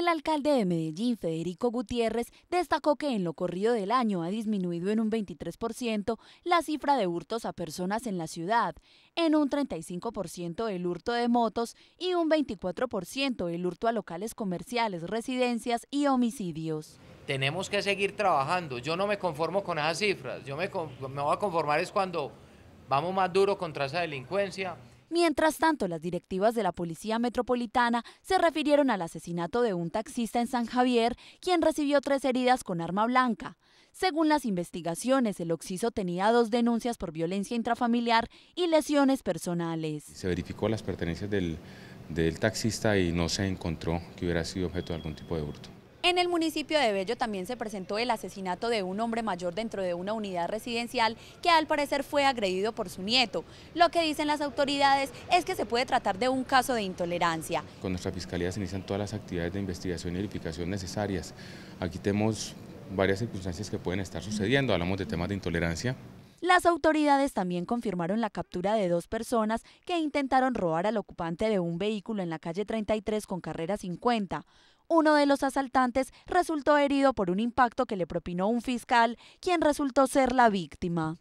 El alcalde de Medellín, Federico Gutiérrez, destacó que en lo corrido del año ha disminuido en un 23% la cifra de hurtos a personas en la ciudad, en un 35% el hurto de motos y un 24% el hurto a locales comerciales, residencias y homicidios. Tenemos que seguir trabajando. Yo no me conformo con esas cifras. Yo me, voy a conformar es cuando vamos más duro contra esa delincuencia Mientras tanto, las directivas de la Policía Metropolitana se refirieron al asesinato de un taxista en San Javier, quien recibió tres heridas con arma blanca. Según las investigaciones, el occiso tenía dos denuncias por violencia intrafamiliar y lesiones personales. Se verificó las pertenencias del, del taxista y no se encontró que hubiera sido objeto de algún tipo de hurto. En el municipio de Bello también se presentó el asesinato de un hombre mayor dentro de una unidad residencial que al parecer fue agredido por su nieto. Lo que dicen las autoridades es que se puede tratar de un caso de intolerancia. Con nuestra fiscalía se inician todas las actividades de investigación y verificación necesarias. Aquí tenemos varias circunstancias que pueden estar sucediendo, hablamos de temas de intolerancia, las autoridades también confirmaron la captura de dos personas que intentaron robar al ocupante de un vehículo en la calle 33 con carrera 50. Uno de los asaltantes resultó herido por un impacto que le propinó un fiscal, quien resultó ser la víctima.